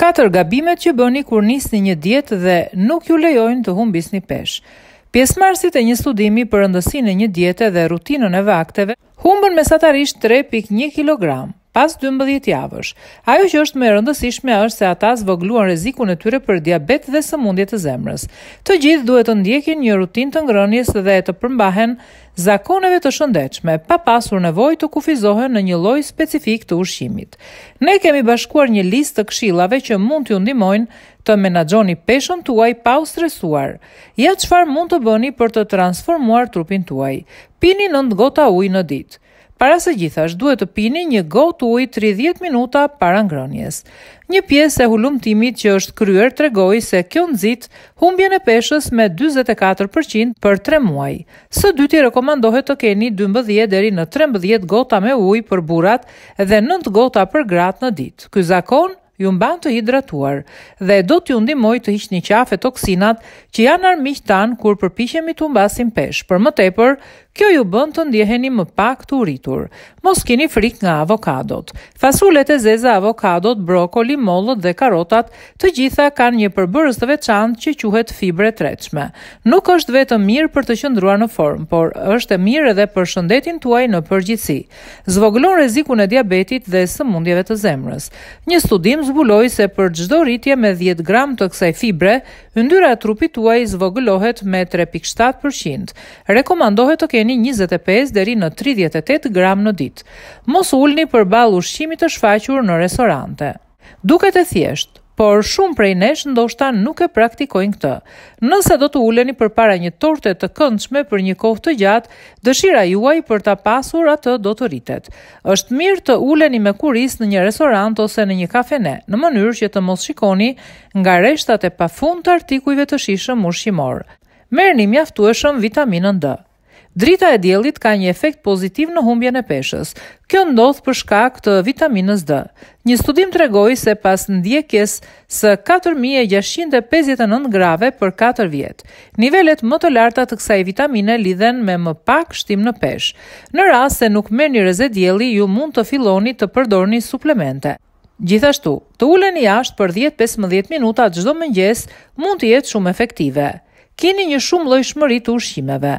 Katër gabimet që bëni kur nisni një dietë dhe nuk ju lejojnë të humbisni peshë. Pjesëmarrësit e një studimi për rëndësinë e një diete dhe rutinën e vakteve humbën mesatarisht 3.1 kg. Pas 12 javësh. Ajo që është më e rëndësishme është se ata zvogluan rrezikun e tyre për diabet dhe sëmundje të zemrës. Të gjithë duhet të ndjekin një rutinë të ngrënies dhe të përmbahen zakoneve të shëndetshme, pa pasur nevojë të kufizohen në një lloj specifik të ushqimit. Ne kemi bashkuar një listë të këshillave që mund t'ju ndihmojnë të menaxhoni peshën tuaj pa u stresuar. Ja çfarë mund të bëni për të transformuar trupin tuaj. Pini 9 gota ujë në ditë. Para së gjithash, duhet të pini një gotë ujë 30 minuta para ngronjes. Një pjesë e hulumtimit që është kryer tregoi se kjo nxit humbjen e peshës me 44% për 3 muaj. Së dyti rekomandohet të keni 12 deri në 13 gota me ujë për burrat dhe 9 gota për gratë në ditë. Ky zakon ju mban të hidratuar dhe do t'ju ndihmoj të hiqni qafe toksinat që janë armiq tan kur përpiqemi të humbasim peshë. Për më tepër, Kjo ju bënd të ndjeheni më pak të uritur. Mos kini frik nga avokadot. Fasulet e zeza avokadot, brokoli, mollët dhe karotat, të gjitha kanë një përbërës të veçantë që quhet fibre treqme. Nuk është vetëm mirë për të qëndruar në formë, por është e mirë edhe për shëndetin tuaj në përgjithsi. Zvoglon rrezikun e diabetit dhe sëmundjeve të zemrës. Një studim zbuloi se për çdo rritje me 10 gram të kësaj fibre, yndyra e trupit tuaj zvogëlohet me 3.7%. Rekomandohet të keni 25 deri në 38 gram në ditë. Mos ulni për balë ushqimit të shfaqur në restorante. Duket e thjeshtë, por shumë prej nesh ndoshta nuk e praktikojnë këtë. Nëse do të uleni për para një torte të këndshme për një kohë të gjatë, dëshira juaj për ta pasur atë do të rritet. Êshtë mirë të uleni me kuris në një restorant ose në një kafene, në mënyrë që të mos shikoni nga reshtat e pafund të artikujve të shishëm ushqimor. Merë mjaftueshëm vitaminën D. Drita e djelit ka një efekt pozitiv në humbjen e peshës. Kjo ndodh për shkak të vitaminës D. Një studim të regoj se pas ndjekjes së 4659 grave për 4 vjetë. Nivellet më të larta të kësaj vitamine lidhen me më pak shtim në peshë. Në rast se nuk merrni një dielli, djeli, ju mund të filoni të përdorni suplemente. Gjithashtu, të uleni i ashtë për 10-15 minuta gjdo mëngjes mund të jetë shumë efektive. Kini një shumë lojshmëri të ushqimeve.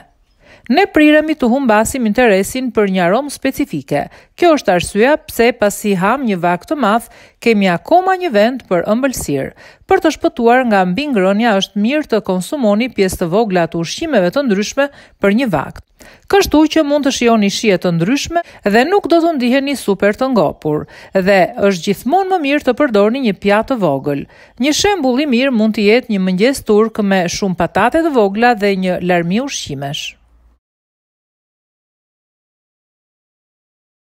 Ne priremi të humbasim interesin për një aromë specifike. Kjo është arsyeja pse pasi ham një vakt të madh, kemi akoma një vend për ëmbëlsirë. Për të shpëtuar nga mbi është mirë të konsumoni pjesë të vogla të ushqimeve të ndryshme për një vakt. Kështu që mund të shioni shije të ndryshme dhe nuk do të ndiheni super të ngopur, dhe është gjithmonë më mirë të përdorni një pjatë të vogël. Një shembull i mirë mund të jetë një mëngjes turk me shumë patate të vogla dhe një larmi ushqimesh.